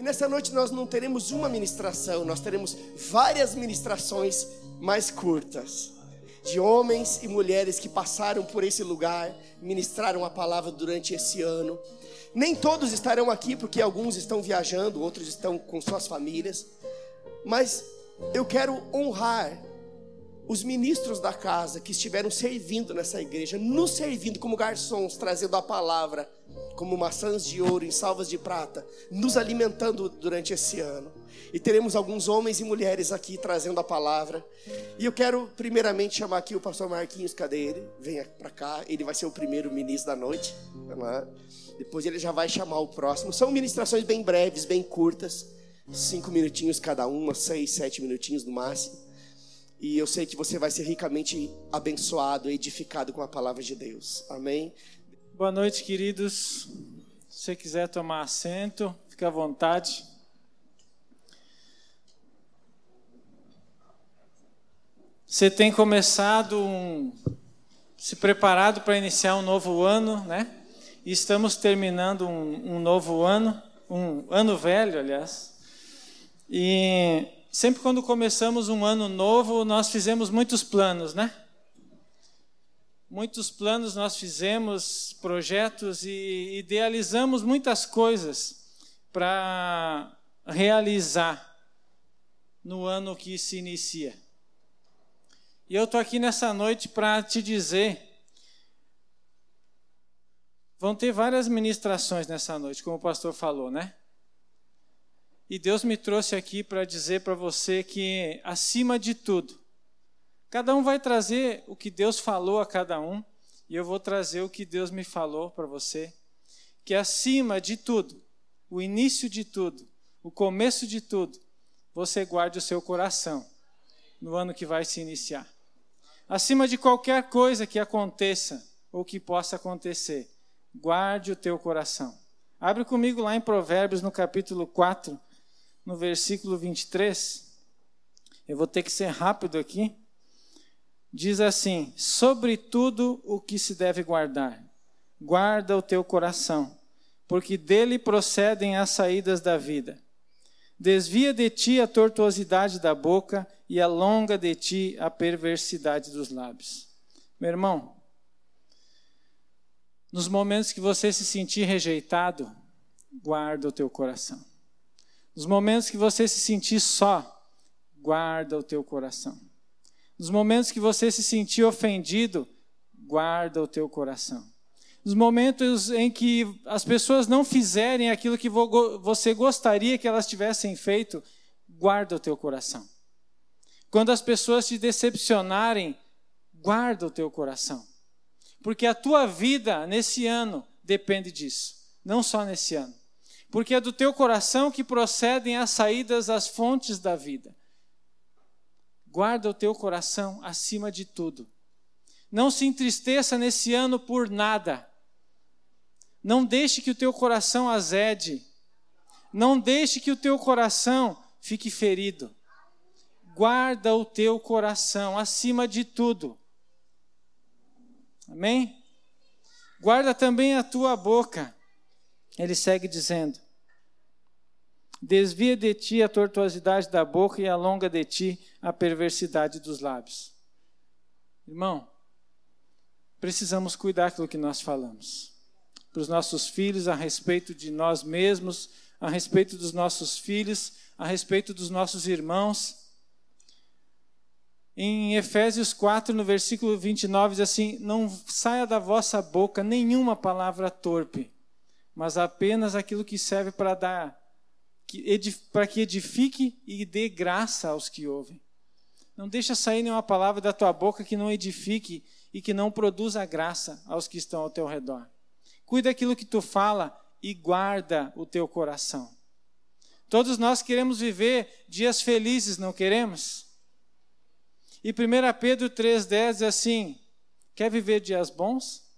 E nessa noite nós não teremos uma ministração, nós teremos várias ministrações mais curtas. De homens e mulheres que passaram por esse lugar, ministraram a palavra durante esse ano. Nem todos estarão aqui, porque alguns estão viajando, outros estão com suas famílias. Mas eu quero honrar os ministros da casa que estiveram servindo nessa igreja, nos servindo como garçons, trazendo a palavra como maçãs de ouro em salvas de prata, nos alimentando durante esse ano. E teremos alguns homens e mulheres aqui trazendo a palavra. E eu quero primeiramente chamar aqui o pastor Marquinhos, cadê ele? Venha para cá, ele vai ser o primeiro ministro da noite. Depois ele já vai chamar o próximo. São ministrações bem breves, bem curtas, cinco minutinhos cada uma, seis, sete minutinhos no máximo. E eu sei que você vai ser ricamente abençoado, edificado com a palavra de Deus. Amém? Boa noite, queridos. Se você quiser tomar assento, fique à vontade. Você tem começado um, se preparado para iniciar um novo ano, né? E estamos terminando um, um novo ano, um ano velho, aliás. E sempre quando começamos um ano novo, nós fizemos muitos planos, né? muitos planos nós fizemos, projetos e idealizamos muitas coisas para realizar no ano que se inicia. E eu estou aqui nessa noite para te dizer. Vão ter várias ministrações nessa noite, como o pastor falou, né? E Deus me trouxe aqui para dizer para você que, acima de tudo, Cada um vai trazer o que Deus falou a cada um, e eu vou trazer o que Deus me falou para você, que acima de tudo, o início de tudo, o começo de tudo, você guarde o seu coração no ano que vai se iniciar. Acima de qualquer coisa que aconteça ou que possa acontecer, guarde o teu coração. Abre comigo lá em Provérbios, no capítulo 4, no versículo 23. Eu vou ter que ser rápido aqui diz assim: sobretudo o que se deve guardar, guarda o teu coração, porque dele procedem as saídas da vida. Desvia de ti a tortuosidade da boca e alonga de ti a perversidade dos lábios. Meu irmão, nos momentos que você se sentir rejeitado, guarda o teu coração. Nos momentos que você se sentir só, guarda o teu coração. Nos momentos que você se sentir ofendido, guarda o teu coração. Nos momentos em que as pessoas não fizerem aquilo que você gostaria que elas tivessem feito, guarda o teu coração. Quando as pessoas te decepcionarem, guarda o teu coração. Porque a tua vida nesse ano depende disso, não só nesse ano. Porque é do teu coração que procedem as saídas às fontes da vida guarda o teu coração acima de tudo. Não se entristeça nesse ano por nada. Não deixe que o teu coração azede. Não deixe que o teu coração fique ferido. Guarda o teu coração acima de tudo. Amém? Guarda também a tua boca. Ele segue dizendo: Desvia de ti a tortuosidade da boca e alonga de ti a perversidade dos lábios. Irmão, precisamos cuidar do que nós falamos. Para os nossos filhos, a respeito de nós mesmos, a respeito dos nossos filhos, a respeito dos nossos irmãos. Em Efésios 4, no versículo 29, diz assim: Não saia da vossa boca nenhuma palavra torpe, mas apenas aquilo que serve para dar para que edifique e dê graça aos que ouvem. Não deixa sair nenhuma palavra da tua boca que não edifique e que não produza graça aos que estão ao teu redor. Cuida aquilo que tu fala e guarda o teu coração. Todos nós queremos viver dias felizes, não queremos? E 1 Pedro 3,10 diz assim: Quer viver dias bons?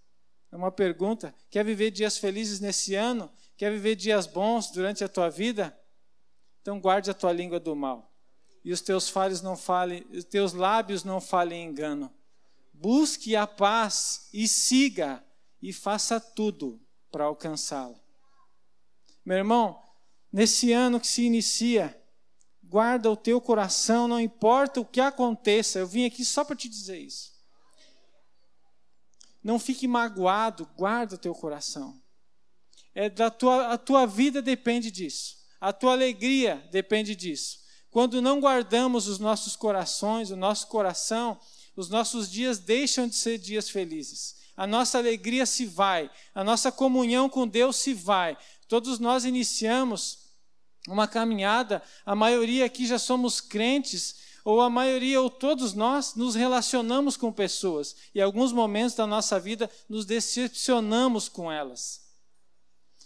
É uma pergunta. Quer viver dias felizes nesse ano? Quer viver dias bons durante a tua vida? Então guarde a tua língua do mal. E os teus falhos não falem, os teus lábios não falem engano. Busque a paz e siga e faça tudo para alcançá-la. Meu irmão, nesse ano que se inicia, guarda o teu coração, não importa o que aconteça. Eu vim aqui só para te dizer isso. Não fique magoado, guarda o teu coração. É da tua, a tua vida depende disso. A tua alegria depende disso. Quando não guardamos os nossos corações, o nosso coração, os nossos dias deixam de ser dias felizes. A nossa alegria se vai, a nossa comunhão com Deus se vai. Todos nós iniciamos uma caminhada, a maioria aqui já somos crentes, ou a maioria, ou todos nós, nos relacionamos com pessoas e alguns momentos da nossa vida nos decepcionamos com elas.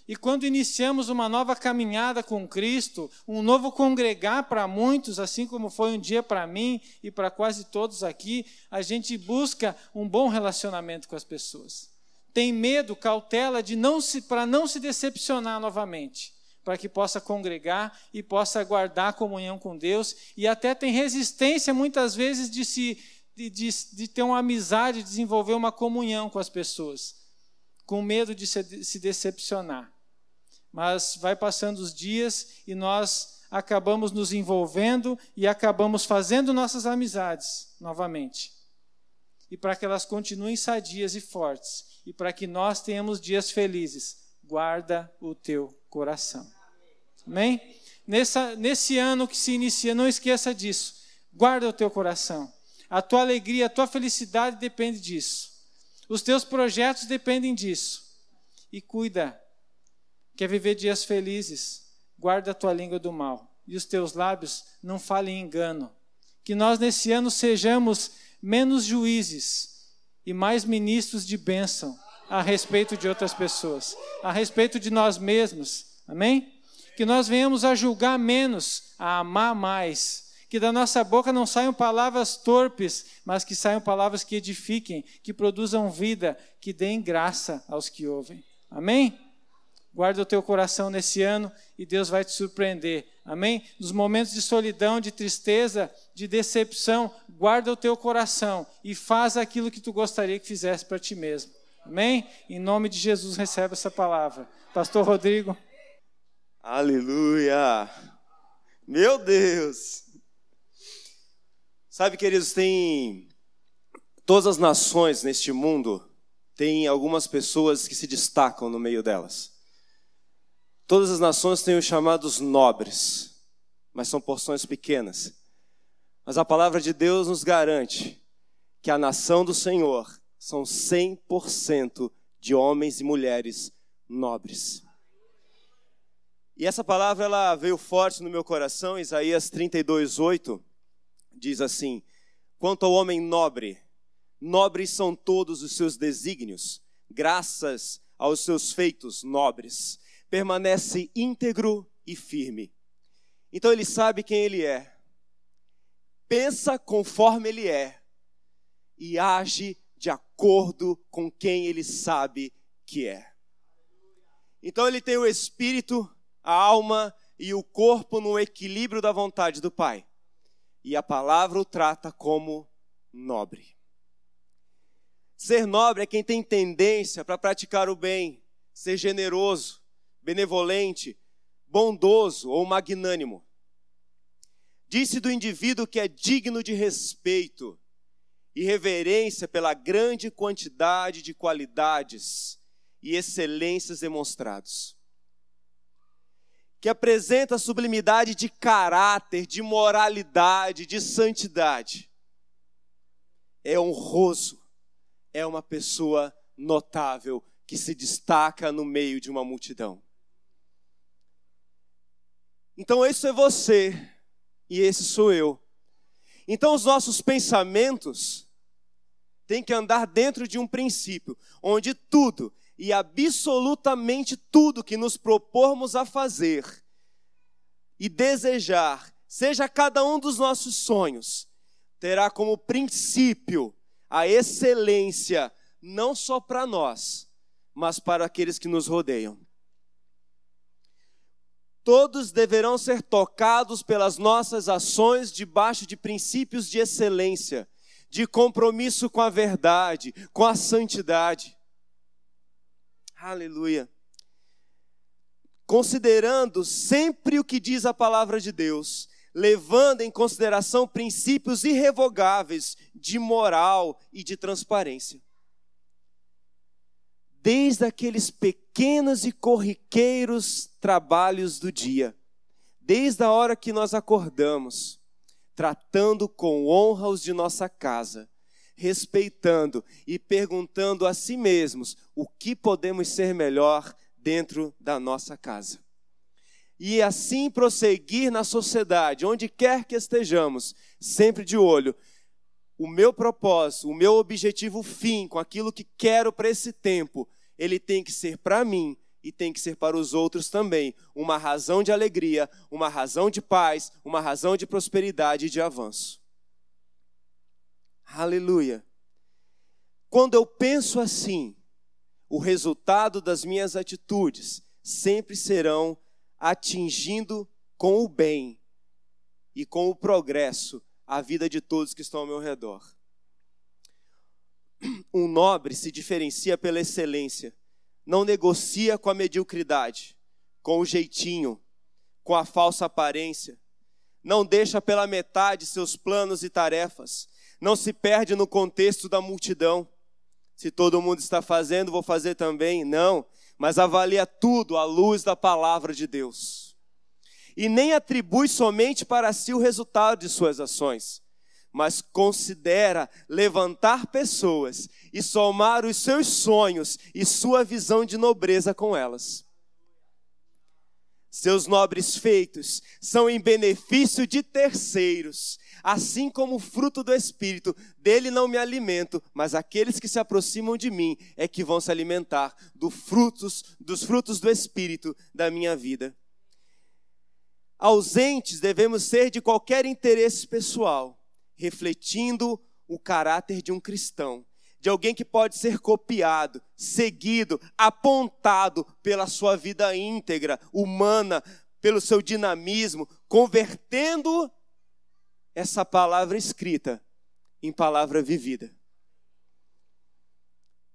E quando iniciamos uma nova caminhada com Cristo, um novo congregar para muitos, assim como foi um dia para mim e para quase todos aqui, a gente busca um bom relacionamento com as pessoas. Tem medo, cautela de não se para não se decepcionar novamente, para que possa congregar e possa guardar comunhão com Deus e até tem resistência muitas vezes de se de, de, de ter uma amizade, desenvolver uma comunhão com as pessoas, com medo de se, de se decepcionar mas vai passando os dias e nós acabamos nos envolvendo e acabamos fazendo nossas amizades novamente. E para que elas continuem sadias e fortes, e para que nós tenhamos dias felizes, guarda o teu coração. Amém? Nessa, nesse ano que se inicia, não esqueça disso. Guarda o teu coração. A tua alegria, a tua felicidade depende disso. Os teus projetos dependem disso. E cuida Quer viver dias felizes? Guarda a tua língua do mal e os teus lábios não falem engano. Que nós nesse ano sejamos menos juízes e mais ministros de bênção a respeito de outras pessoas, a respeito de nós mesmos. Amém? Que nós venhamos a julgar menos, a amar mais. Que da nossa boca não saiam palavras torpes, mas que saiam palavras que edifiquem, que produzam vida, que deem graça aos que ouvem. Amém? Guarda o teu coração nesse ano e Deus vai te surpreender. Amém? Nos momentos de solidão, de tristeza, de decepção, guarda o teu coração e faz aquilo que tu gostaria que fizesse para ti mesmo. Amém? Em nome de Jesus, recebe essa palavra. Pastor Rodrigo. Aleluia! Meu Deus! Sabe, queridos, tem todas as nações neste mundo, tem algumas pessoas que se destacam no meio delas. Todas as nações têm os chamados nobres, mas são porções pequenas. Mas a palavra de Deus nos garante que a nação do Senhor são 100% de homens e mulheres nobres. E essa palavra ela veio forte no meu coração, Isaías 32:8 diz assim: Quanto ao homem nobre, nobres são todos os seus desígnios, graças aos seus feitos nobres permanece íntegro e firme. Então ele sabe quem ele é, pensa conforme ele é e age de acordo com quem ele sabe que é. Então ele tem o espírito, a alma e o corpo no equilíbrio da vontade do Pai. E a palavra o trata como nobre. Ser nobre é quem tem tendência para praticar o bem, ser generoso, benevolente, bondoso ou magnânimo. Disse do indivíduo que é digno de respeito e reverência pela grande quantidade de qualidades e excelências demonstrados. Que apresenta sublimidade de caráter, de moralidade, de santidade. É honroso, é uma pessoa notável que se destaca no meio de uma multidão. Então, esse é você e esse sou eu. Então, os nossos pensamentos têm que andar dentro de um princípio, onde tudo e absolutamente tudo que nos propormos a fazer e desejar, seja cada um dos nossos sonhos, terá como princípio a excelência, não só para nós, mas para aqueles que nos rodeiam. Todos deverão ser tocados pelas nossas ações debaixo de princípios de excelência, de compromisso com a verdade, com a santidade. Aleluia. Considerando sempre o que diz a palavra de Deus, levando em consideração princípios irrevogáveis de moral e de transparência desde aqueles pequenos e corriqueiros trabalhos do dia, desde a hora que nós acordamos, tratando com honra os de nossa casa, respeitando e perguntando a si mesmos o que podemos ser melhor dentro da nossa casa. E assim prosseguir na sociedade, onde quer que estejamos, sempre de olho. O meu propósito, o meu objetivo fim com aquilo que quero para esse tempo ele tem que ser para mim e tem que ser para os outros também uma razão de alegria, uma razão de paz, uma razão de prosperidade e de avanço. Aleluia. Quando eu penso assim, o resultado das minhas atitudes sempre serão atingindo com o bem e com o progresso a vida de todos que estão ao meu redor um nobre se diferencia pela excelência, não negocia com a mediocridade, com o jeitinho, com a falsa aparência, não deixa pela metade seus planos e tarefas, não se perde no contexto da multidão. Se todo mundo está fazendo, vou fazer também. Não, mas avalia tudo à luz da palavra de Deus. E nem atribui somente para si o resultado de suas ações mas considera levantar pessoas e somar os seus sonhos e sua visão de nobreza com elas. Seus nobres feitos são em benefício de terceiros, assim como o fruto do Espírito. Dele não me alimento, mas aqueles que se aproximam de mim é que vão se alimentar do frutos, dos frutos do Espírito da minha vida. Ausentes devemos ser de qualquer interesse pessoal refletindo o caráter de um cristão, de alguém que pode ser copiado, seguido, apontado pela sua vida íntegra, humana, pelo seu dinamismo, convertendo essa palavra escrita em palavra vivida.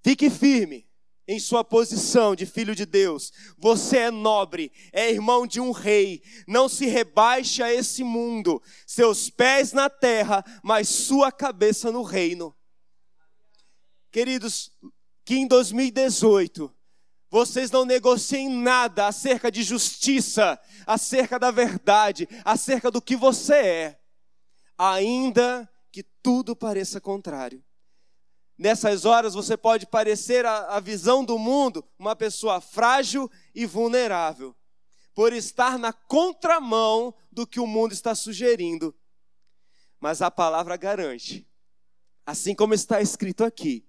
Fique firme em sua posição de filho de Deus. Você é nobre, é irmão de um rei. Não se rebaixe a esse mundo. Seus pés na terra, mas sua cabeça no reino. Queridos, que em 2018 vocês não negociem nada acerca de justiça, acerca da verdade, acerca do que você é, ainda que tudo pareça contrário. Nessas horas você pode parecer, à visão do mundo, uma pessoa frágil e vulnerável, por estar na contramão do que o mundo está sugerindo. Mas a palavra garante, assim como está escrito aqui,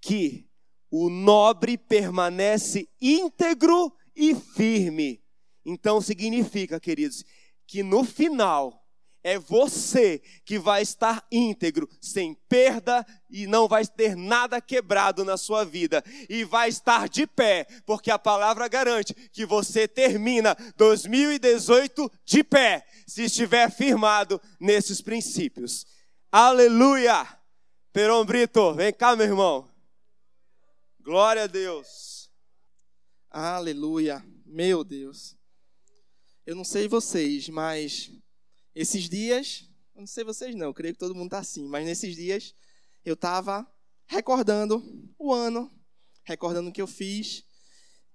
que o nobre permanece íntegro e firme. Então significa, queridos, que no final é você que vai estar íntegro, sem perda e não vai ter nada quebrado na sua vida e vai estar de pé, porque a palavra garante que você termina 2018 de pé, se estiver firmado nesses princípios. Aleluia! Perom Brito, vem cá, meu irmão. Glória a Deus. Aleluia. Meu Deus. Eu não sei vocês, mas esses dias, não sei vocês não, creio que todo mundo está assim, mas nesses dias eu estava recordando o ano, recordando o que eu fiz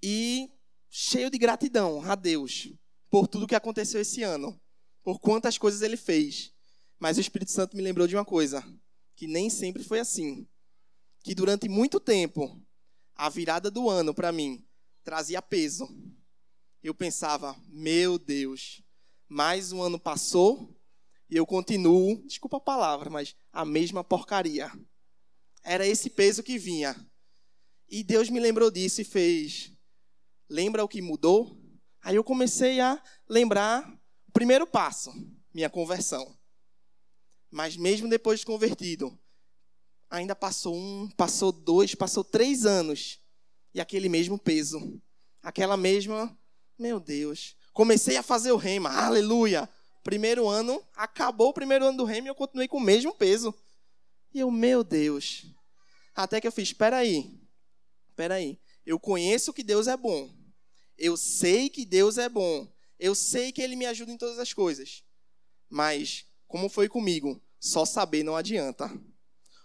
e cheio de gratidão a Deus por tudo que aconteceu esse ano, por quantas coisas ele fez. Mas o Espírito Santo me lembrou de uma coisa, que nem sempre foi assim. Que durante muito tempo, a virada do ano para mim trazia peso. Eu pensava, meu Deus, mais um ano passou e eu continuo, desculpa a palavra, mas a mesma porcaria. Era esse peso que vinha. E Deus me lembrou disso e fez. Lembra o que mudou? Aí eu comecei a lembrar o primeiro passo, minha conversão. Mas mesmo depois de convertido, ainda passou um, passou dois, passou três anos. E aquele mesmo peso. Aquela mesma, meu Deus, Comecei a fazer o rema, aleluia. Primeiro ano, acabou o primeiro ano do rema e eu continuei com o mesmo peso. E eu, meu Deus. Até que eu fiz, espera aí, espera aí. Eu conheço que Deus é bom. Eu sei que Deus é bom. Eu sei que Ele me ajuda em todas as coisas. Mas, como foi comigo, só saber não adianta.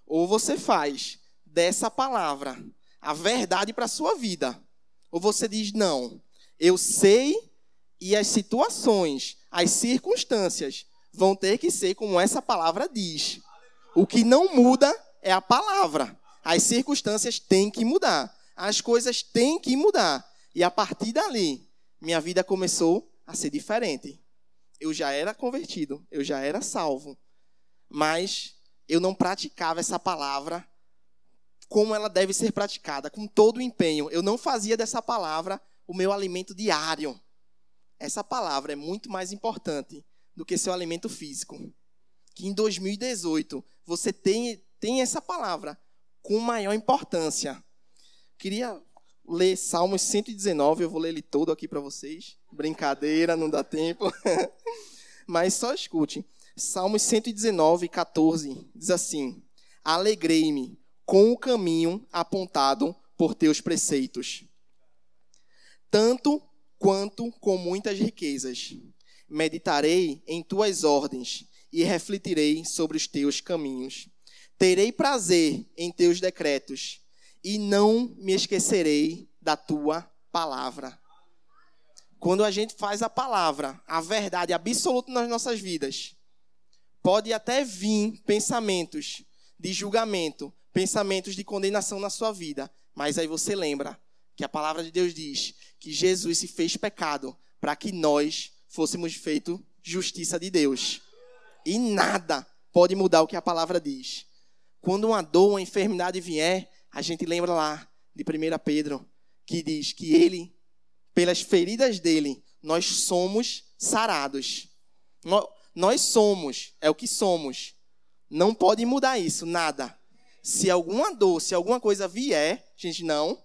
Ou você faz dessa palavra a verdade para a sua vida. Ou você diz, não, eu sei e as situações, as circunstâncias vão ter que ser como essa palavra diz. O que não muda é a palavra. As circunstâncias têm que mudar. As coisas têm que mudar. E a partir dali, minha vida começou a ser diferente. Eu já era convertido, eu já era salvo, mas eu não praticava essa palavra como ela deve ser praticada, com todo o empenho. Eu não fazia dessa palavra o meu alimento diário essa palavra é muito mais importante do que seu alimento físico. Que em 2018 você tem, tem essa palavra com maior importância. Queria ler Salmos 119, eu vou ler ele todo aqui para vocês. Brincadeira, não dá tempo. Mas só escute. Salmos 119, 14 diz assim: Alegrei-me com o caminho apontado por teus preceitos. Tanto quanto com muitas riquezas. Meditarei em tuas ordens e refletirei sobre os teus caminhos. Terei prazer em teus decretos e não me esquecerei da tua palavra. Quando a gente faz a palavra, a verdade absoluta nas nossas vidas, pode até vir pensamentos de julgamento, pensamentos de condenação na sua vida, mas aí você lembra que a palavra de Deus diz que Jesus se fez pecado para que nós fôssemos feito justiça de Deus. E nada pode mudar o que a palavra diz. Quando uma dor, uma enfermidade vier, a gente lembra lá de 1 Pedro, que diz que ele, pelas feridas dele, nós somos sarados. Nós somos, é o que somos. Não pode mudar isso, nada. Se alguma dor, se alguma coisa vier, gente, não,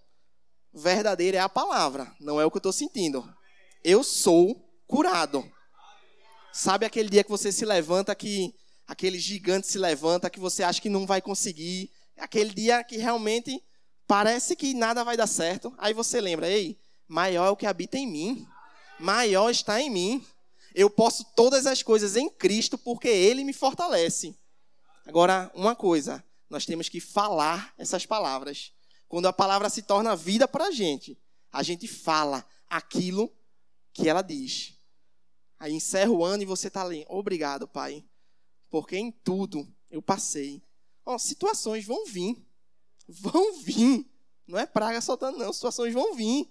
verdadeira é a palavra, não é o que eu estou sentindo. Eu sou curado. Sabe aquele dia que você se levanta, que aquele gigante se levanta, que você acha que não vai conseguir? É aquele dia que realmente parece que nada vai dar certo. Aí você lembra, ei, maior é o que habita em mim. Maior está em mim. Eu posso todas as coisas em Cristo porque Ele me fortalece. Agora, uma coisa, nós temos que falar essas palavras. Quando a palavra se torna vida para a gente, a gente fala aquilo que ela diz. Aí encerra o ano e você está ali. Obrigado, Pai, porque em tudo eu passei. situações vão vir. Vão vir. Não é praga soltando, não. Situações vão vir.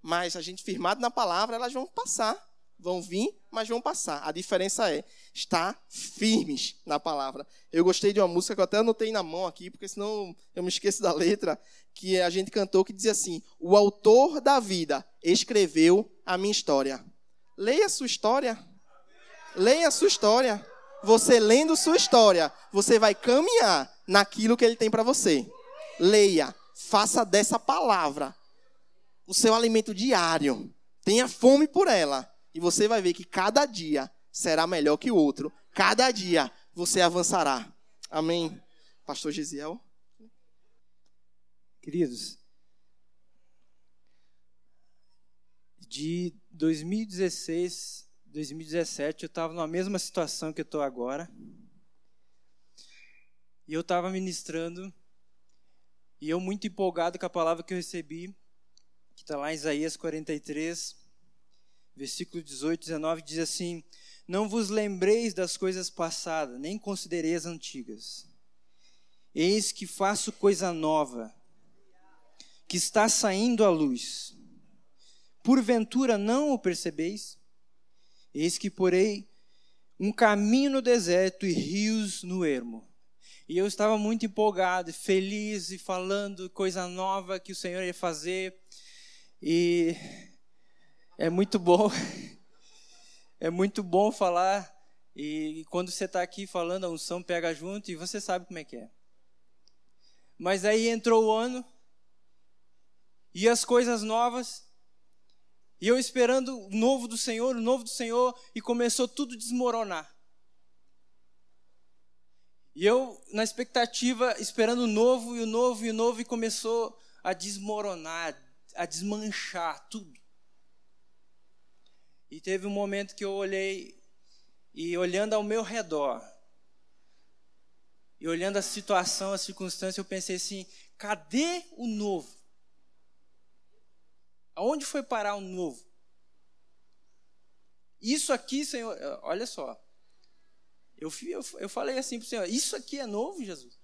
Mas a gente firmado na palavra, elas vão passar vão vir, mas vão passar. A diferença é estar firmes na palavra. Eu gostei de uma música que eu até anotei na mão aqui, porque senão eu me esqueço da letra, que a gente cantou que dizia assim: "O autor da vida escreveu a minha história". Leia a sua história. Leia a sua história. Você lendo sua história, você vai caminhar naquilo que ele tem para você. Leia, faça dessa palavra o seu alimento diário. Tenha fome por ela e você vai ver que cada dia será melhor que o outro. Cada dia você avançará. Amém. Pastor Gisiel. Queridos, de 2016, 2017, eu estava na mesma situação que eu estou agora. E eu estava ministrando, e eu muito empolgado com a palavra que eu recebi, que está lá em Isaías 43, versículo 18, 19 diz assim: Não vos lembreis das coisas passadas, nem considereis as antigas. Eis que faço coisa nova, que está saindo à luz. Porventura não o percebeis? Eis que porei um caminho no deserto e rios no ermo. E eu estava muito empolgado, feliz e falando coisa nova que o Senhor ia fazer. E é muito bom. É muito bom falar. E quando você está aqui falando, a unção pega junto e você sabe como é que é. Mas aí entrou o ano e as coisas novas. E eu esperando o novo do Senhor, o novo do Senhor, e começou tudo a desmoronar. E eu, na expectativa, esperando o novo e o novo e o novo, e começou a desmoronar, a desmanchar tudo. E teve um momento que eu olhei e olhando ao meu redor, e olhando a situação, a circunstância, eu pensei assim: cadê o novo? Aonde foi parar o novo? Isso aqui, Senhor, olha só. Eu, eu, eu falei assim para o Senhor: Isso aqui é novo, Jesus?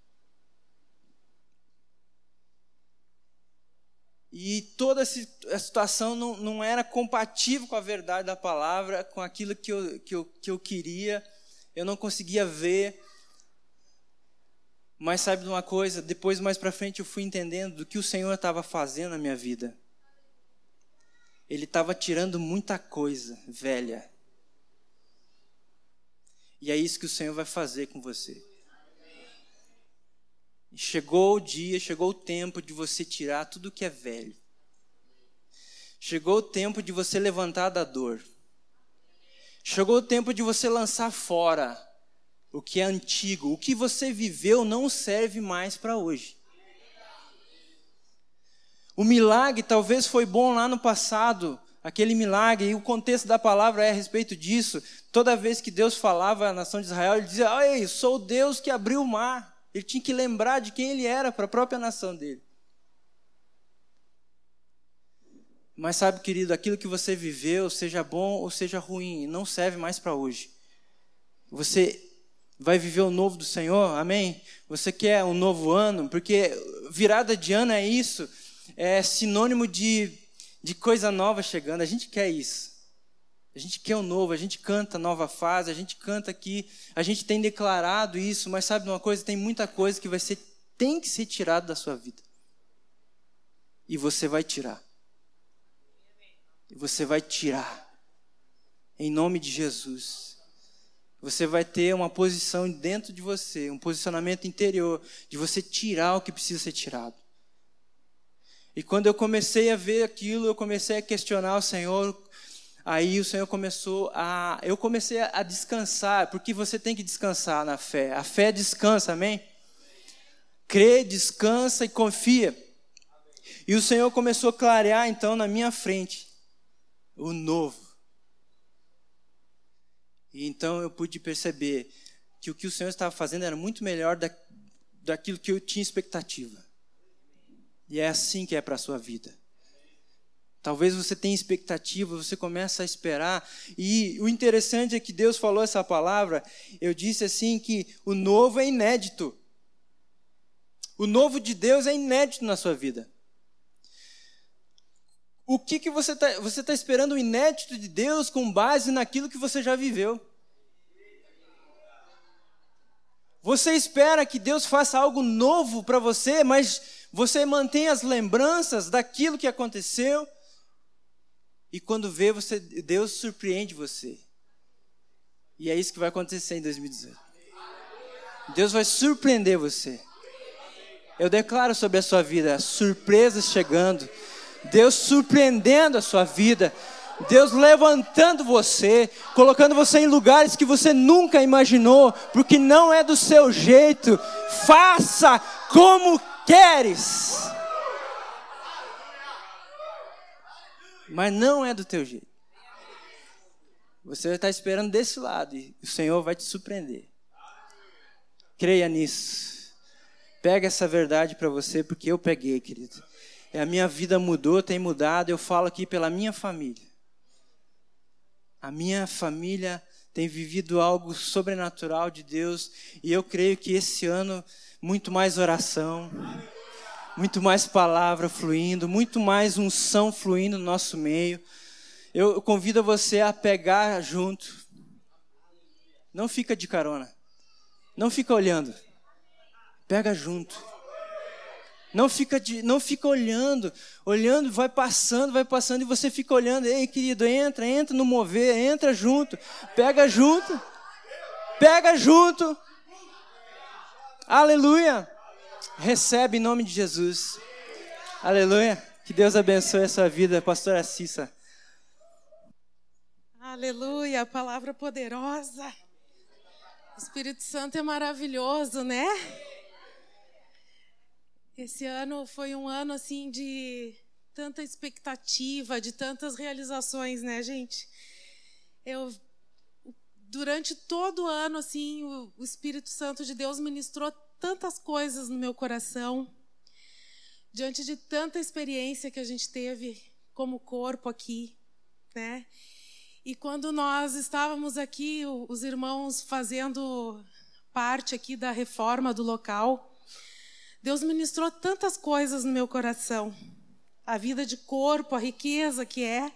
E toda a situação não, não era compatível com a verdade da palavra, com aquilo que eu, que, eu, que eu queria, eu não conseguia ver. Mas sabe de uma coisa? Depois, mais para frente, eu fui entendendo do que o Senhor estava fazendo na minha vida. Ele estava tirando muita coisa velha. E é isso que o Senhor vai fazer com você. Chegou o dia, chegou o tempo de você tirar tudo que é velho. Chegou o tempo de você levantar da dor. Chegou o tempo de você lançar fora o que é antigo. O que você viveu não serve mais para hoje. O milagre talvez foi bom lá no passado, aquele milagre, e o contexto da palavra é a respeito disso. Toda vez que Deus falava à nação de Israel, ele dizia: Ei, sou o Deus que abriu o mar. Ele tinha que lembrar de quem ele era para a própria nação dele. Mas sabe, querido, aquilo que você viveu, seja bom ou seja ruim, não serve mais para hoje. Você vai viver o novo do Senhor, amém? Você quer um novo ano, porque virada de ano é isso, é sinônimo de, de coisa nova chegando, a gente quer isso. A gente quer o novo, a gente canta nova fase, a gente canta aqui, a gente tem declarado isso, mas sabe de uma coisa? Tem muita coisa que vai ser, tem que ser tirada da sua vida. E você vai tirar. E você vai tirar. Em nome de Jesus. Você vai ter uma posição dentro de você, um posicionamento interior, de você tirar o que precisa ser tirado. E quando eu comecei a ver aquilo, eu comecei a questionar o Senhor, Aí o Senhor começou a. Eu comecei a descansar, porque você tem que descansar na fé. A fé descansa, amém? Crê, descansa e confia. E o Senhor começou a clarear então na minha frente o novo. E então eu pude perceber que o que o Senhor estava fazendo era muito melhor da, daquilo que eu tinha expectativa. E é assim que é para a sua vida. Talvez você tenha expectativa, você começa a esperar. E o interessante é que Deus falou essa palavra. Eu disse assim que o novo é inédito. O novo de Deus é inédito na sua vida. O que, que você está você tá esperando o inédito de Deus com base naquilo que você já viveu? Você espera que Deus faça algo novo para você, mas você mantém as lembranças daquilo que aconteceu, e quando vê, você, Deus surpreende você. E é isso que vai acontecer em 2018. Deus vai surpreender você. Eu declaro sobre a sua vida surpresas chegando, Deus surpreendendo a sua vida, Deus levantando você, colocando você em lugares que você nunca imaginou, porque não é do seu jeito. Faça como queres. mas não é do teu jeito. Você está esperando desse lado e o Senhor vai te surpreender. Creia nisso. Pega essa verdade para você, porque eu peguei, querido. E é, a minha vida mudou, tem mudado. Eu falo aqui pela minha família. A minha família tem vivido algo sobrenatural de Deus e eu creio que esse ano muito mais oração. Amém muito mais palavra fluindo, muito mais unção fluindo no nosso meio. Eu convido você a pegar junto. Não fica de carona. Não fica olhando. Pega junto. Não fica, de, não fica olhando, olhando, vai passando, vai passando, e você fica olhando, ei querido, entra, entra no mover, entra junto, pega junto, pega junto, aleluia. Recebe em nome de Jesus. Aleluia. Que Deus abençoe a sua vida, pastora Cissa. Aleluia, palavra poderosa. O Espírito Santo é maravilhoso, né? Esse ano foi um ano assim de tanta expectativa, de tantas realizações, né, gente? Eu durante todo o ano assim, o, o Espírito Santo de Deus ministrou tantas coisas no meu coração, diante de tanta experiência que a gente teve como corpo aqui, né? E quando nós estávamos aqui, os irmãos fazendo parte aqui da reforma do local, Deus ministrou tantas coisas no meu coração. A vida de corpo, a riqueza que é,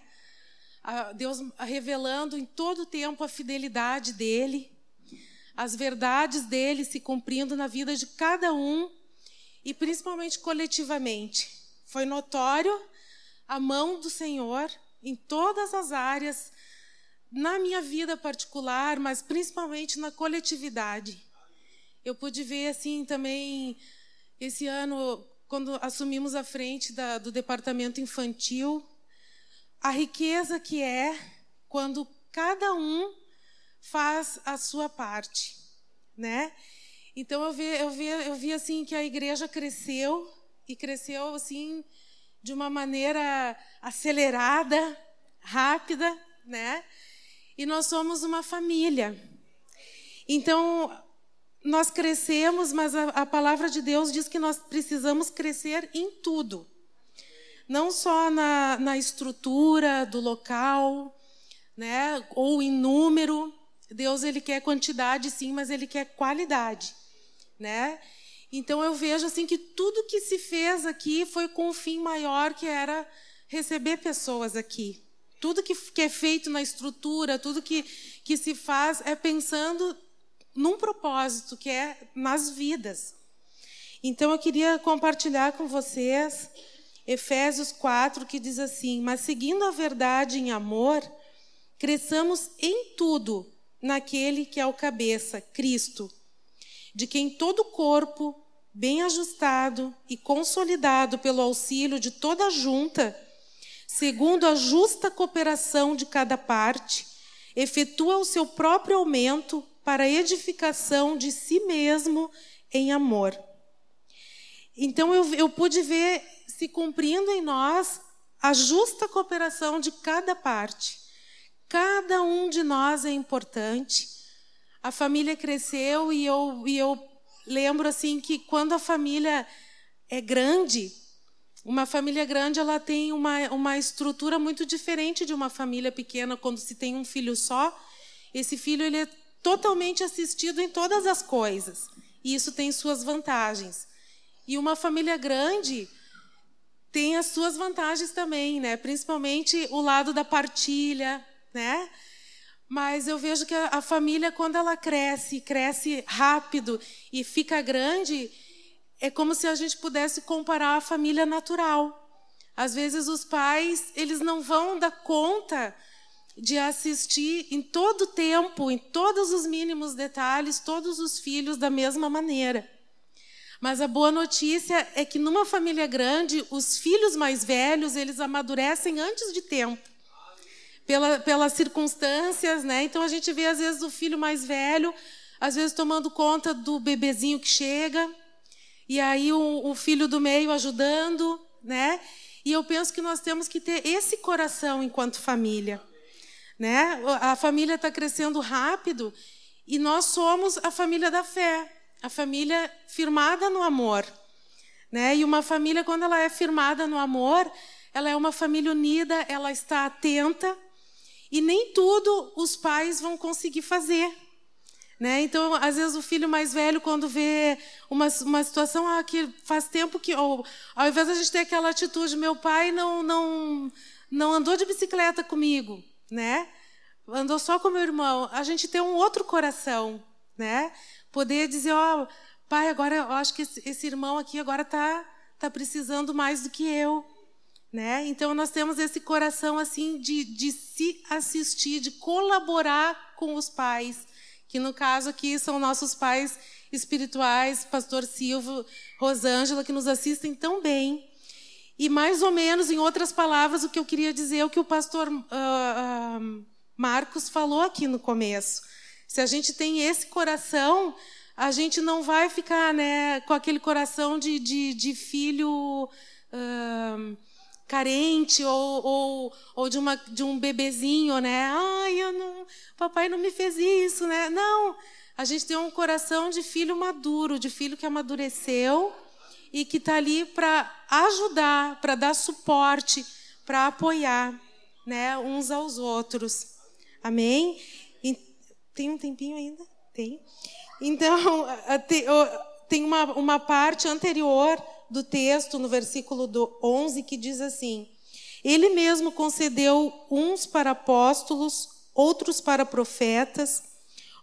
Deus revelando em todo o tempo a fidelidade dele as verdades dele se cumprindo na vida de cada um e principalmente coletivamente. Foi notório a mão do Senhor em todas as áreas, na minha vida particular, mas principalmente na coletividade. Eu pude ver assim também esse ano quando assumimos a frente da, do departamento infantil, a riqueza que é quando cada um faz a sua parte, né? Então eu vi, eu vi, eu vi assim que a igreja cresceu e cresceu assim de uma maneira acelerada, rápida, né? E nós somos uma família. Então nós crescemos, mas a, a palavra de Deus diz que nós precisamos crescer em tudo, não só na, na estrutura do local, né? Ou em número, Deus ele quer quantidade sim, mas ele quer qualidade, né? Então eu vejo assim que tudo que se fez aqui foi com um fim maior que era receber pessoas aqui. Tudo que, que é feito na estrutura, tudo que, que se faz é pensando num propósito que é nas vidas. Então eu queria compartilhar com vocês Efésios 4 que diz assim: "Mas seguindo a verdade em amor, cresçamos em tudo naquele que é o cabeça, Cristo, de quem todo o corpo, bem ajustado e consolidado pelo auxílio de toda a junta, segundo a justa cooperação de cada parte, efetua o seu próprio aumento para a edificação de si mesmo em amor. Então eu, eu pude ver se cumprindo em nós a justa cooperação de cada parte. Cada um de nós é importante. A família cresceu e eu, e eu lembro assim que quando a família é grande, uma família grande ela tem uma, uma estrutura muito diferente de uma família pequena quando se tem um filho só. Esse filho ele é totalmente assistido em todas as coisas. E isso tem suas vantagens. E uma família grande tem as suas vantagens também, né? Principalmente o lado da partilha, né? Mas eu vejo que a, família, quando ela cresce, cresce rápido e fica grande, é como se a gente pudesse comparar a família natural. Às vezes os pais, eles não vão dar conta de assistir em todo o tempo, em todos os mínimos detalhes, todos os filhos da mesma maneira. Mas a boa notícia é que numa família grande, os filhos mais velhos, eles amadurecem antes de tempo pela, pelas circunstâncias, né? Então a gente vê às vezes o filho mais velho, às vezes tomando conta do bebezinho que chega, e aí o, o filho do meio ajudando, né? E eu penso que nós temos que ter esse coração enquanto família, né? A família está crescendo rápido e nós somos a família da fé, a família firmada no amor, né? E uma família quando ela é firmada no amor, ela é uma família unida, ela está atenta, e nem tudo os pais vão conseguir fazer. Né? Então, às vezes, o filho mais velho, quando vê uma, uma situação ah, que faz tempo que. Ou, ao invés de a gente ter aquela atitude, meu pai não, não, não andou de bicicleta comigo, né? andou só com meu irmão. A gente tem um outro coração. Né? Poder dizer: Ó, oh, pai, agora eu acho que esse, esse irmão aqui agora está tá precisando mais do que eu. Né? Então, nós temos esse coração assim de, de se assistir, de colaborar com os pais, que no caso aqui são nossos pais espirituais, Pastor Silvio, Rosângela, que nos assistem tão bem. E mais ou menos, em outras palavras, o que eu queria dizer é o que o pastor uh, uh, Marcos falou aqui no começo. Se a gente tem esse coração, a gente não vai ficar né, com aquele coração de, de, de filho. Uh, carente ou, ou, ou de, uma, de um bebezinho, né? Ai, eu não, papai não me fez isso, né? Não, a gente tem um coração de filho maduro, de filho que amadureceu e que está ali para ajudar, para dar suporte, para apoiar, né, uns aos outros. Amém? E, tem um tempinho ainda? Tem. Então, tem uma, uma parte anterior do texto, no versículo 11, que diz assim: Ele mesmo concedeu uns para apóstolos, outros para profetas,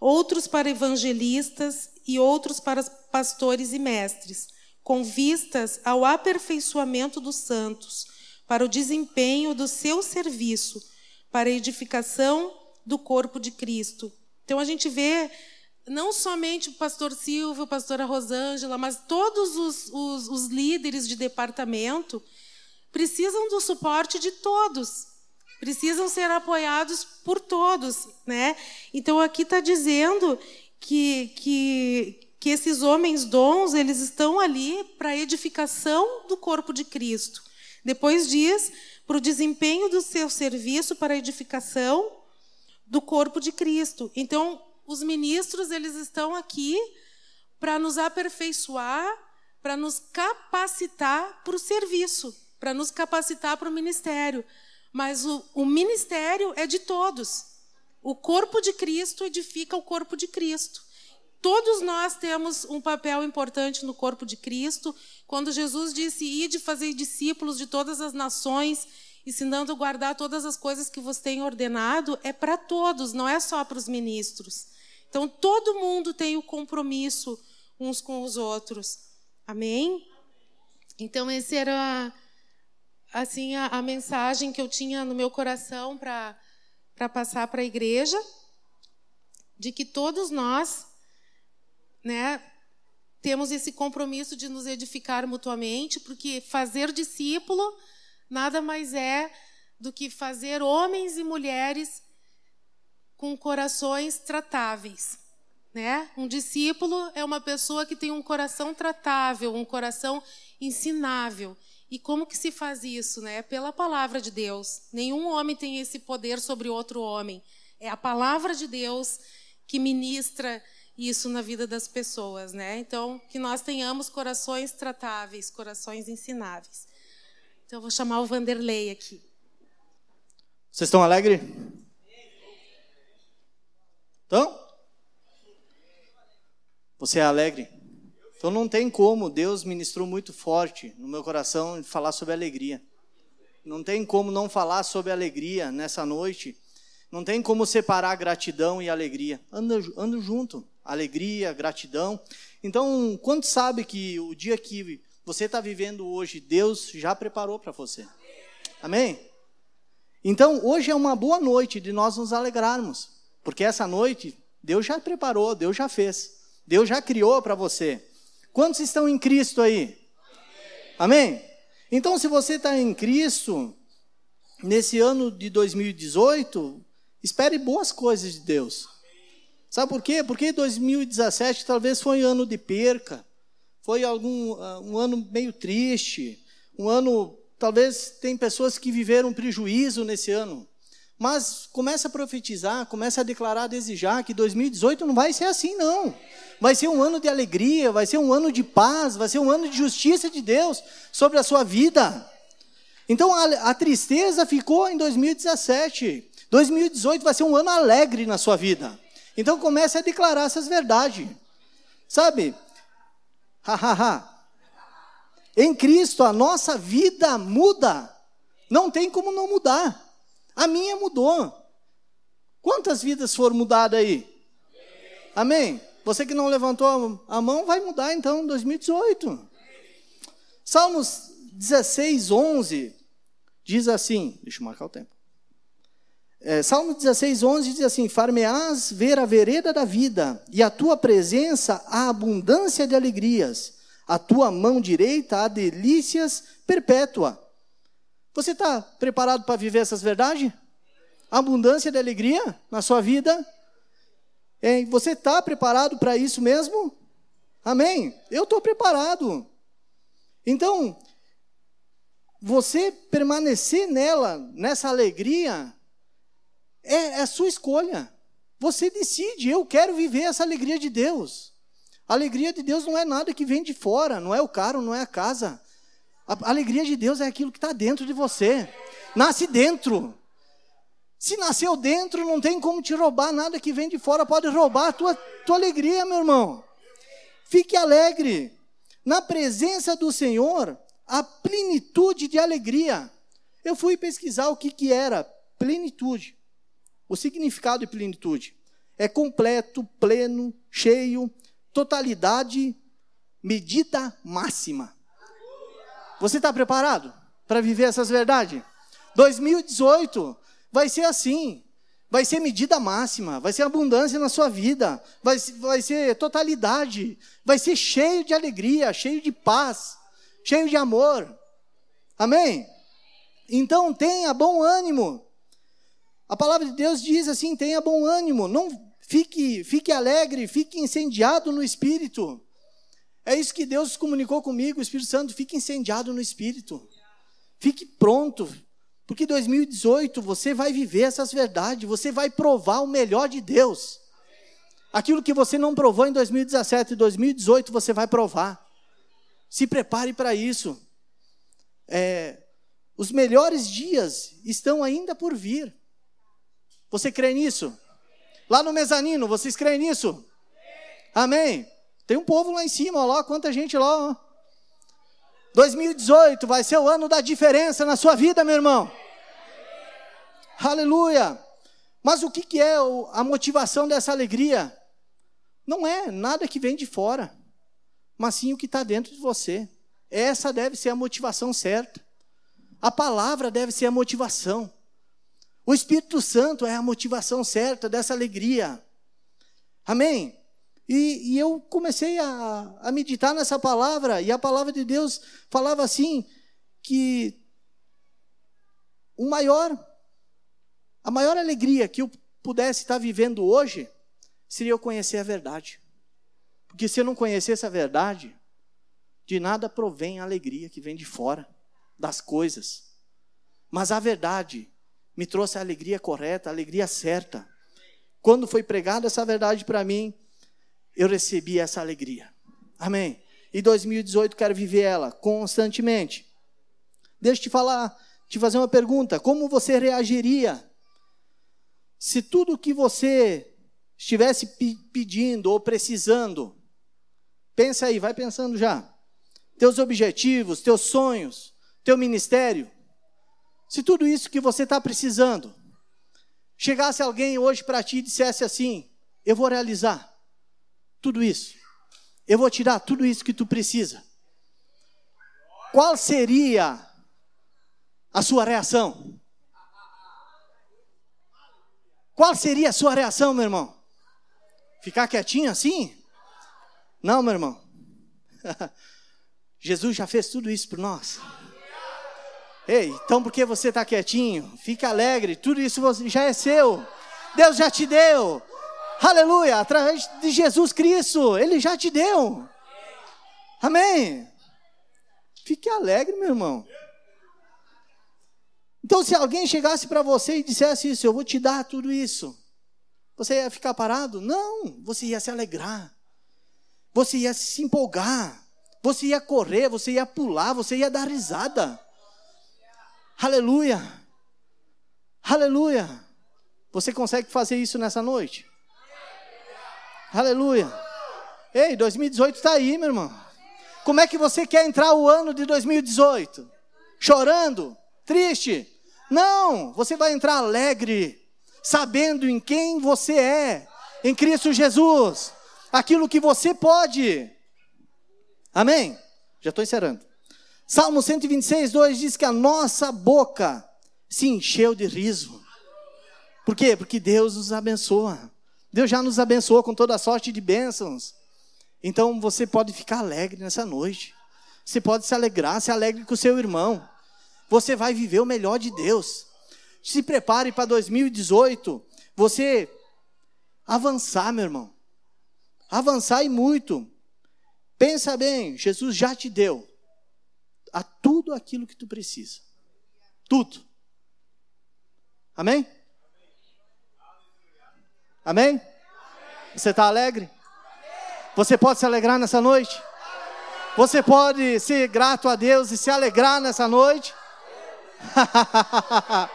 outros para evangelistas e outros para pastores e mestres, com vistas ao aperfeiçoamento dos santos, para o desempenho do seu serviço, para a edificação do corpo de Cristo. Então a gente vê não somente o pastor Silvio, a pastora Rosângela, mas todos os, os, os líderes de departamento precisam do suporte de todos, precisam ser apoiados por todos, né? Então aqui está dizendo que, que, que esses homens dons eles estão ali para a edificação do corpo de Cristo. Depois diz para o desempenho do seu serviço para a edificação do corpo de Cristo. Então os ministros eles estão aqui para nos aperfeiçoar, para nos capacitar para o serviço, para nos capacitar para o ministério. Mas o, o ministério é de todos. O corpo de Cristo edifica o corpo de Cristo. Todos nós temos um papel importante no corpo de Cristo. Quando Jesus disse: "Ide fazer discípulos de todas as nações", ensinando a guardar todas as coisas que você tem ordenado, é para todos, não é só para os ministros. Então, todo mundo tem o compromisso uns com os outros. Amém? Então, essa era assim a, a mensagem que eu tinha no meu coração para passar para a igreja, de que todos nós né, temos esse compromisso de nos edificar mutuamente, porque fazer discípulo nada mais é do que fazer homens e mulheres com corações tratáveis. Né? Um discípulo é uma pessoa que tem um coração tratável, um coração ensinável. E como que se faz isso? Né? Pela palavra de Deus. Nenhum homem tem esse poder sobre outro homem. É a palavra de Deus que ministra isso na vida das pessoas. Né? Então, que nós tenhamos corações tratáveis, corações ensináveis. Então eu vou chamar o Vanderlei aqui. Vocês estão alegres? Então? Você é alegre? Então não tem como, Deus ministrou muito forte no meu coração de falar sobre alegria. Não tem como não falar sobre alegria nessa noite. Não tem como separar gratidão e alegria. Ando, anda junto, alegria, gratidão. Então, quanto sabe que o dia que você está vivendo hoje, Deus já preparou para você. Amém? Então, hoje é uma boa noite de nós nos alegrarmos, porque essa noite Deus já preparou, Deus já fez, Deus já criou para você. Quantos estão em Cristo aí? Amém? Então, se você está em Cristo, nesse ano de 2018, espere boas coisas de Deus. Sabe por quê? Porque 2017 talvez foi um ano de perca foi algum, ah, um ano meio triste, um ano, talvez tem pessoas que viveram prejuízo nesse ano. Mas começa a profetizar, começa a declarar, a desejar que 2018 não vai ser assim, não. Vai ser um ano de alegria, vai ser um ano de paz, vai ser um ano de justiça de Deus sobre a sua vida. Então a, a tristeza ficou em 2017. 2018 vai ser um ano alegre na sua vida. Então comece a declarar essas verdades. Sabe? Hahaha. em Cristo a nossa vida muda. Não tem como não mudar. A minha mudou. Quantas vidas foram mudadas aí? Amém? Você que não levantou a mão vai mudar então em 2018. Salmos 16, 11 diz assim: deixa eu marcar o tempo. É, Salmo 16, 11 diz assim: Farmeás ver a vereda da vida, e a tua presença a abundância de alegrias, a tua mão direita a delícias perpétua. Você está preparado para viver essas verdades? Abundância de alegria na sua vida? Você está preparado para isso mesmo? Amém? Eu estou preparado. Então, você permanecer nela, nessa alegria, é, é a sua escolha. Você decide, eu quero viver essa alegria de Deus. A alegria de Deus não é nada que vem de fora, não é o carro, não é a casa. A alegria de Deus é aquilo que está dentro de você. Nasce dentro. Se nasceu dentro, não tem como te roubar nada que vem de fora, pode roubar a tua, tua alegria, meu irmão. Fique alegre. Na presença do Senhor, a plenitude de alegria. Eu fui pesquisar o que, que era plenitude. O significado de plenitude é completo, pleno, cheio, totalidade, medida máxima. Você está preparado para viver essas verdades? 2018 vai ser assim. Vai ser medida máxima, vai ser abundância na sua vida, vai, vai ser totalidade, vai ser cheio de alegria, cheio de paz, cheio de amor. Amém? Então tenha bom ânimo, a palavra de Deus diz assim: tenha bom ânimo, não fique, fique alegre, fique incendiado no espírito. É isso que Deus comunicou comigo, o Espírito Santo, fique incendiado no espírito. Fique pronto, porque 2018 você vai viver essas verdades, você vai provar o melhor de Deus. Aquilo que você não provou em 2017 e 2018, você vai provar. Se prepare para isso. É, os melhores dias estão ainda por vir. Você crê nisso? Lá no mezanino, vocês creem nisso? Amém? Tem um povo lá em cima, ó, lá, quanta gente lá. Ó. 2018 vai ser o ano da diferença na sua vida, meu irmão. Aleluia! Mas o que, que é a motivação dessa alegria? Não é nada que vem de fora, mas sim o que está dentro de você. Essa deve ser a motivação certa. A palavra deve ser a motivação. O Espírito Santo é a motivação certa dessa alegria. Amém? E, e eu comecei a, a meditar nessa palavra, e a palavra de Deus falava assim: que o maior, a maior alegria que eu pudesse estar vivendo hoje seria eu conhecer a verdade. Porque se eu não conhecesse a verdade, de nada provém a alegria que vem de fora, das coisas. Mas a verdade me trouxe a alegria correta, a alegria certa. Quando foi pregada essa verdade para mim, eu recebi essa alegria. Amém. E 2018 quero viver ela constantemente. Deixa eu te falar, te fazer uma pergunta: como você reagiria se tudo que você estivesse pedindo ou precisando, pensa aí, vai pensando já, teus objetivos, teus sonhos, teu ministério, se tudo isso que você está precisando, chegasse alguém hoje para ti e dissesse assim: Eu vou realizar tudo isso, eu vou tirar tudo isso que tu precisa. Qual seria a sua reação? Qual seria a sua reação, meu irmão? Ficar quietinho assim? Não, meu irmão. Jesus já fez tudo isso por nós. Ei, então por que você está quietinho? Fica alegre, tudo isso já é seu. Deus já te deu. Aleluia, através de Jesus Cristo, Ele já te deu. Amém. Fique alegre, meu irmão. Então, se alguém chegasse para você e dissesse isso, eu vou te dar tudo isso, você ia ficar parado? Não, você ia se alegrar, você ia se empolgar, você ia correr, você ia pular, você ia dar risada. Aleluia! Aleluia! Você consegue fazer isso nessa noite? Aleluia! Ei, 2018 está aí, meu irmão. Como é que você quer entrar o ano de 2018? Chorando? Triste? Não, você vai entrar alegre, sabendo em quem você é, em Cristo Jesus, aquilo que você pode. Amém? Já estou encerrando. Salmo 126, 2 diz que a nossa boca se encheu de riso. Por quê? Porque Deus nos abençoa. Deus já nos abençoou com toda a sorte de bênçãos. Então você pode ficar alegre nessa noite. Você pode se alegrar, se alegre com o seu irmão. Você vai viver o melhor de Deus. Se prepare para 2018, você avançar, meu irmão. Avançar e muito. Pensa bem, Jesus já te deu a tudo aquilo que tu precisa. Tudo. Amém? Amém? Você está alegre? Você pode se alegrar nessa noite? Você pode ser grato a Deus e se alegrar nessa noite?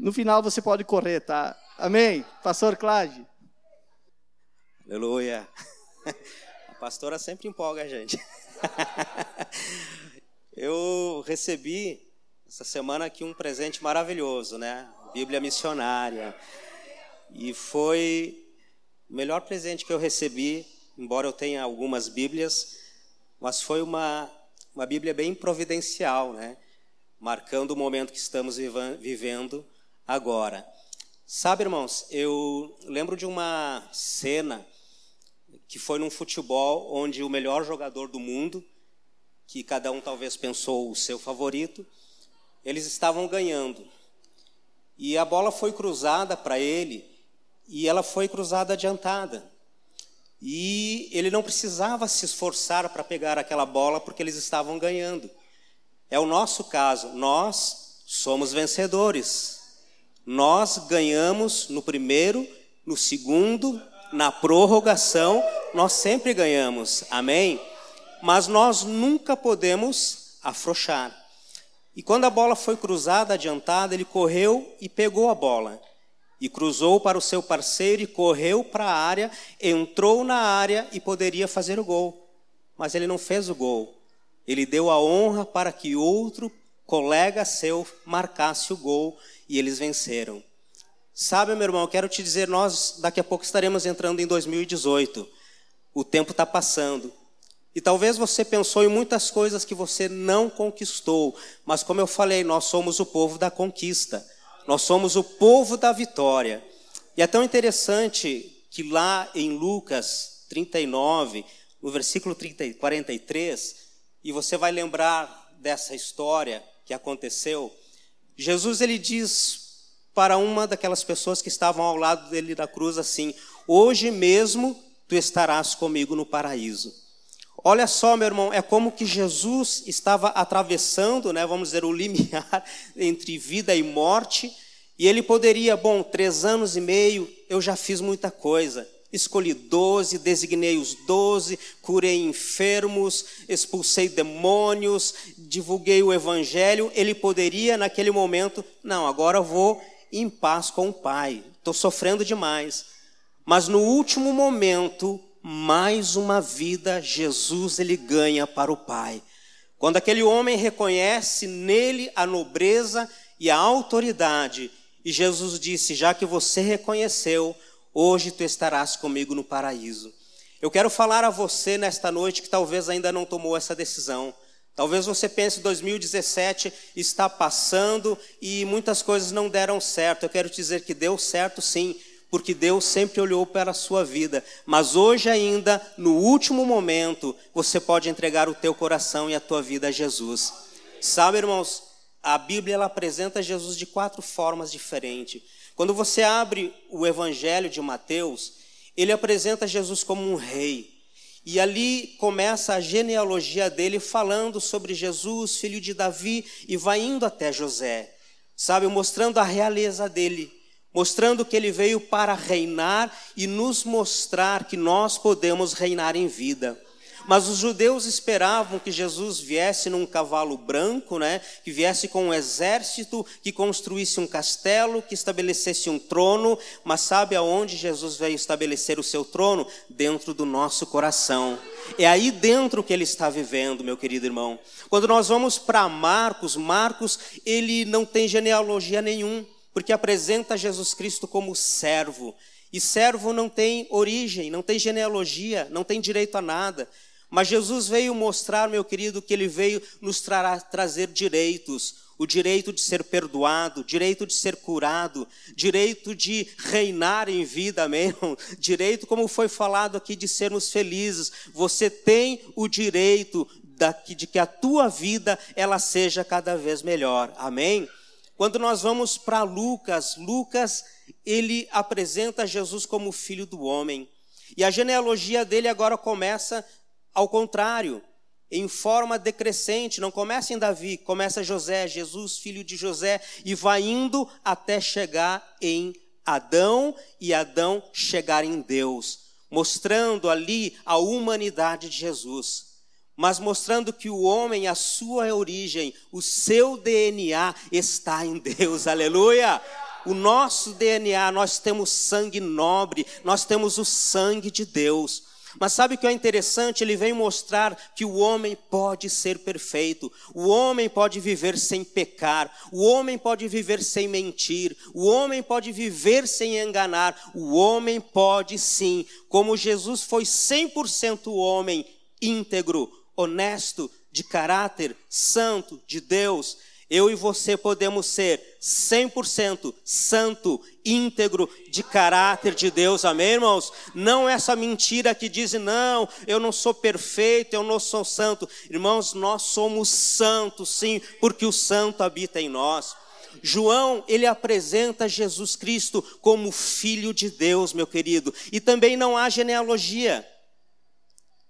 no final você pode correr, tá? Amém? Pastor Cláudio. Aleluia. A pastora sempre empolga a gente. Eu recebi essa semana aqui um presente maravilhoso, né? Bíblia missionária. E foi o melhor presente que eu recebi, embora eu tenha algumas Bíblias, mas foi uma, uma Bíblia bem providencial, né? Marcando o momento que estamos vivendo agora. Sabe, irmãos, eu lembro de uma cena que foi num futebol onde o melhor jogador do mundo que cada um talvez pensou o seu favorito, eles estavam ganhando. E a bola foi cruzada para ele e ela foi cruzada adiantada. E ele não precisava se esforçar para pegar aquela bola porque eles estavam ganhando. É o nosso caso, nós somos vencedores. Nós ganhamos no primeiro, no segundo, na prorrogação, nós sempre ganhamos. Amém? mas nós nunca podemos afrouxar. E quando a bola foi cruzada, adiantada, ele correu e pegou a bola. E cruzou para o seu parceiro e correu para a área, entrou na área e poderia fazer o gol. Mas ele não fez o gol. Ele deu a honra para que outro colega seu marcasse o gol e eles venceram. Sabe, meu irmão, quero te dizer, nós daqui a pouco estaremos entrando em 2018. O tempo está passando. E talvez você pensou em muitas coisas que você não conquistou, mas como eu falei, nós somos o povo da conquista, nós somos o povo da vitória. E é tão interessante que lá em Lucas 39, no versículo 30, 43, e você vai lembrar dessa história que aconteceu, Jesus ele diz para uma daquelas pessoas que estavam ao lado dele na cruz assim: Hoje mesmo tu estarás comigo no paraíso. Olha só, meu irmão, é como que Jesus estava atravessando, né, vamos dizer, o limiar entre vida e morte, e ele poderia, bom, três anos e meio, eu já fiz muita coisa. Escolhi doze, designei os doze, curei enfermos, expulsei demônios, divulguei o evangelho. Ele poderia, naquele momento, não, agora eu vou em paz com o Pai, estou sofrendo demais. Mas no último momento, mais uma vida Jesus ele ganha para o Pai. Quando aquele homem reconhece nele a nobreza e a autoridade, e Jesus disse: Já que você reconheceu, hoje tu estarás comigo no paraíso. Eu quero falar a você nesta noite que talvez ainda não tomou essa decisão. Talvez você pense 2017 está passando e muitas coisas não deram certo. Eu quero te dizer que deu certo sim porque Deus sempre olhou para a sua vida. Mas hoje ainda, no último momento, você pode entregar o teu coração e a tua vida a Jesus. Sabe, irmãos, a Bíblia ela apresenta Jesus de quatro formas diferentes. Quando você abre o Evangelho de Mateus, ele apresenta Jesus como um rei. E ali começa a genealogia dele falando sobre Jesus, filho de Davi, e vai indo até José, sabe, mostrando a realeza dele mostrando que ele veio para reinar e nos mostrar que nós podemos reinar em vida. Mas os judeus esperavam que Jesus viesse num cavalo branco, né? que viesse com um exército, que construísse um castelo, que estabelecesse um trono, mas sabe aonde Jesus veio estabelecer o seu trono? Dentro do nosso coração. É aí dentro que ele está vivendo, meu querido irmão. Quando nós vamos para Marcos, Marcos, ele não tem genealogia nenhuma porque apresenta Jesus Cristo como servo. E servo não tem origem, não tem genealogia, não tem direito a nada. Mas Jesus veio mostrar, meu querido, que ele veio nos tra trazer direitos, o direito de ser perdoado, direito de ser curado, direito de reinar em vida, amém? Direito, como foi falado aqui, de sermos felizes. Você tem o direito de que a tua vida ela seja cada vez melhor, amém? Quando nós vamos para Lucas, Lucas, ele apresenta Jesus como filho do homem. E a genealogia dele agora começa ao contrário, em forma decrescente, não começa em Davi, começa José, Jesus, filho de José, e vai indo até chegar em Adão e Adão chegar em Deus, mostrando ali a humanidade de Jesus mas mostrando que o homem, a sua origem, o seu DNA está em Deus. Aleluia! O nosso DNA, nós temos sangue nobre, nós temos o sangue de Deus. Mas sabe o que é interessante? Ele vem mostrar que o homem pode ser perfeito, o homem pode viver sem pecar, o homem pode viver sem mentir, o homem pode viver sem enganar, o homem pode sim, como Jesus foi 100% homem íntegro, honesto, de caráter santo de Deus, eu e você podemos ser 100% santo, íntegro, de caráter de Deus, amém, irmãos? Não é essa mentira que diz, não, eu não sou perfeito, eu não sou santo. Irmãos, nós somos santos, sim, porque o santo habita em nós. João, ele apresenta Jesus Cristo como Filho de Deus, meu querido, e também não há genealogia.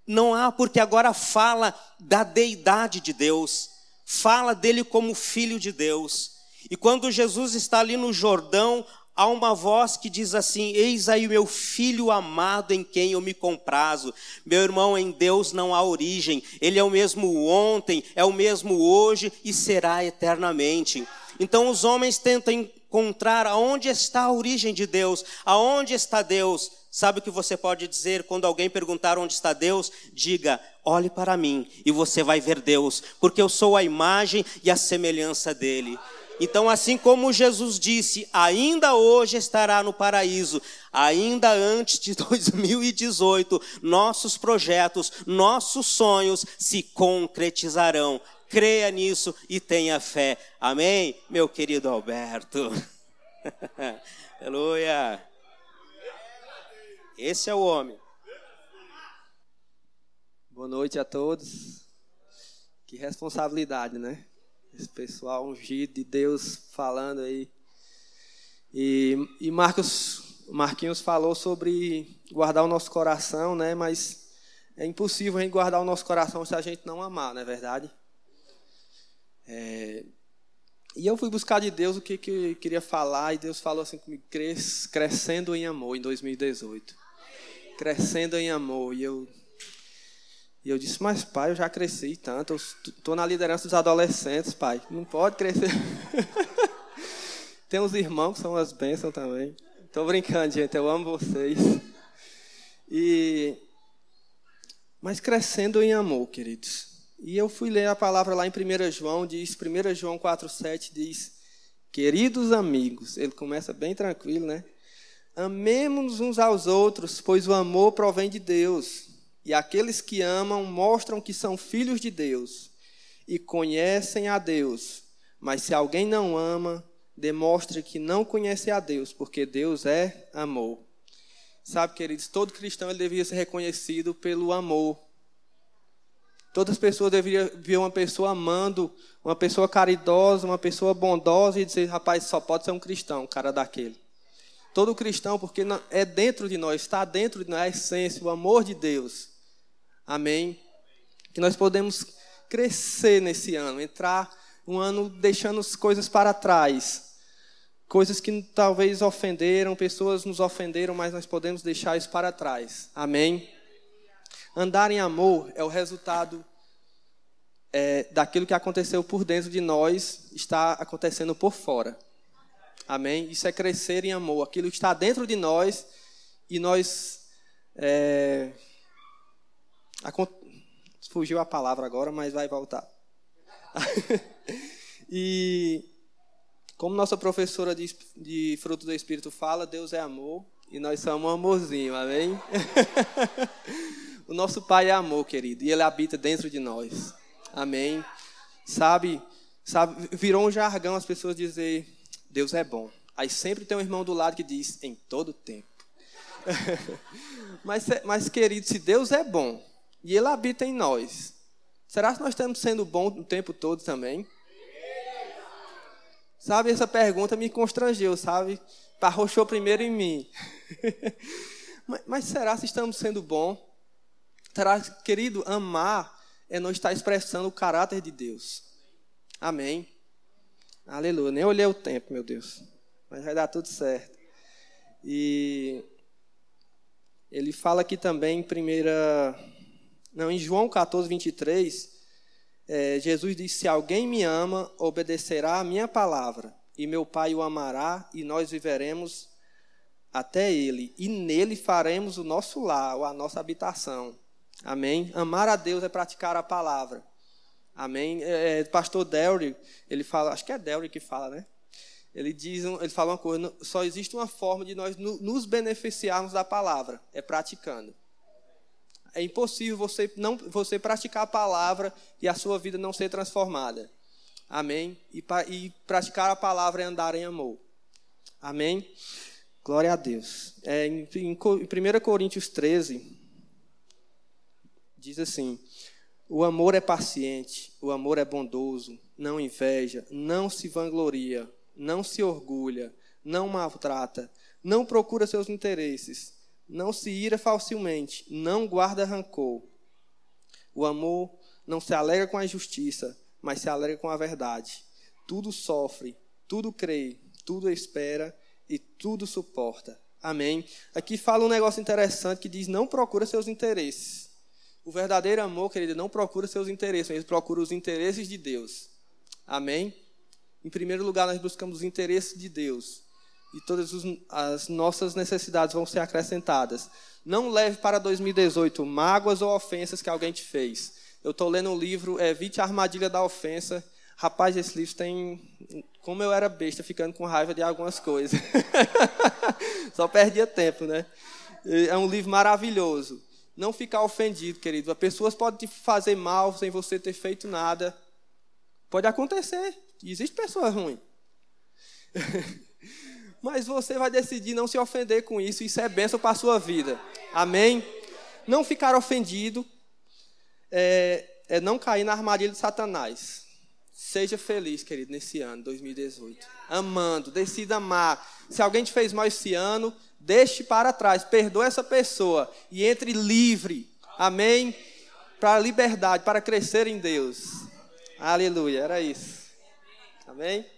Não há, porque agora fala da deidade de Deus, fala dele como filho de Deus. E quando Jesus está ali no Jordão, há uma voz que diz assim: Eis aí o meu filho amado em quem eu me comprazo. Meu irmão, em Deus não há origem, ele é o mesmo ontem, é o mesmo hoje e será eternamente. Então os homens tentam encontrar aonde está a origem de Deus, aonde está Deus. Sabe o que você pode dizer quando alguém perguntar onde está Deus? Diga: olhe para mim e você vai ver Deus, porque eu sou a imagem e a semelhança dele. Então, assim como Jesus disse, ainda hoje estará no paraíso, ainda antes de 2018, nossos projetos, nossos sonhos se concretizarão creia nisso e tenha fé. Amém, meu querido Alberto? Aleluia. Esse é o homem. Boa noite a todos. Que responsabilidade, né? Esse pessoal ungido de Deus falando aí. E, e Marcos, Marquinhos falou sobre guardar o nosso coração, né? Mas é impossível a gente guardar o nosso coração se a gente não amar, não é verdade? É, e eu fui buscar de Deus o que, que queria falar, e Deus falou assim comigo: Cres, crescendo em amor em 2018. Crescendo em amor. E eu, e eu disse: Mas, pai, eu já cresci tanto, eu estou na liderança dos adolescentes, pai, não pode crescer. Tem uns irmãos que são as bênçãos também. Estou brincando, gente, eu amo vocês. E, mas crescendo em amor, queridos. E eu fui ler a palavra lá em 1 João, diz, 1 João 4,7 diz, queridos amigos, ele começa bem tranquilo, né? Amemos uns aos outros, pois o amor provém de Deus. E aqueles que amam mostram que são filhos de Deus e conhecem a Deus. Mas se alguém não ama, demonstre que não conhece a Deus, porque Deus é amor. Sabe, queridos, todo cristão ele devia ser reconhecido pelo amor Todas as pessoas deveriam ver uma pessoa amando, uma pessoa caridosa, uma pessoa bondosa e dizer, rapaz, só pode ser um cristão, cara daquele. Todo cristão, porque é dentro de nós, está dentro de nós a essência, o amor de Deus. Amém? Que nós podemos crescer nesse ano, entrar um ano deixando as coisas para trás. Coisas que talvez ofenderam, pessoas nos ofenderam, mas nós podemos deixar isso para trás. Amém? Andar em amor é o resultado é, daquilo que aconteceu por dentro de nós, está acontecendo por fora. Amém? Isso é crescer em amor. Aquilo que está dentro de nós e nós. É, a, fugiu a palavra agora, mas vai voltar. e como nossa professora de, de fruto do Espírito fala, Deus é amor e nós somos um amorzinho, amém? O nosso Pai é amor, querido, e Ele habita dentro de nós. Amém? Sabe, sabe virou um jargão as pessoas dizer, Deus é bom. Aí sempre tem um irmão do lado que diz, em todo tempo. mas, mas, querido, se Deus é bom e Ele habita em nós, será que nós estamos sendo bom o tempo todo também? Sabe, essa pergunta me constrangeu, sabe? Parrochou primeiro em mim. mas, mas será se estamos sendo bom? Querido, amar é não estar expressando o caráter de Deus. Amém. Aleluia. Nem olhei o tempo, meu Deus. Mas vai dar tudo certo. E ele fala aqui também em primeira. Não, em João 14, 23, é, Jesus disse: Se alguém me ama, obedecerá a minha palavra, e meu Pai o amará, e nós viveremos até ele, e nele faremos o nosso lar, ou a nossa habitação. Amém? Amar a Deus é praticar a palavra. Amém? É, é pastor Delry, ele fala, acho que é Delry que fala, né? Ele, diz, ele fala uma coisa: só existe uma forma de nós nos beneficiarmos da palavra, é praticando. É impossível você, não, você praticar a palavra e a sua vida não ser transformada. Amém? E, e praticar a palavra é andar em amor. Amém? Glória a Deus. É, em, em, em 1 Coríntios 13, diz assim: O amor é paciente, o amor é bondoso, não inveja, não se vangloria, não se orgulha, não maltrata, não procura seus interesses, não se ira facilmente, não guarda rancor. O amor não se alegra com a injustiça, mas se alegra com a verdade. Tudo sofre, tudo crê, tudo espera e tudo suporta. Amém. Aqui fala um negócio interessante que diz: não procura seus interesses. O verdadeiro amor, querido, não procura seus interesses, ele procura os interesses de Deus. Amém? Em primeiro lugar, nós buscamos os interesses de Deus. E todas as nossas necessidades vão ser acrescentadas. Não leve para 2018 mágoas ou ofensas que alguém te fez. Eu estou lendo um livro, é Evite a Armadilha da Ofensa. Rapaz, esse livro tem. Como eu era besta, ficando com raiva de algumas coisas. Só perdia tempo, né? É um livro maravilhoso. Não ficar ofendido, querido. As pessoas podem te fazer mal sem você ter feito nada. Pode acontecer. Existem pessoas ruins. Mas você vai decidir não se ofender com isso. Isso é bênção para a sua vida. Amém? Não ficar ofendido é, é não cair na armadilha de Satanás. Seja feliz, querido, nesse ano 2018. Amando, decida amar. Se alguém te fez mal esse ano, Deixe para trás, perdoe essa pessoa e entre livre. Amém? Para a liberdade, para crescer em Deus. Aleluia, era isso. Amém?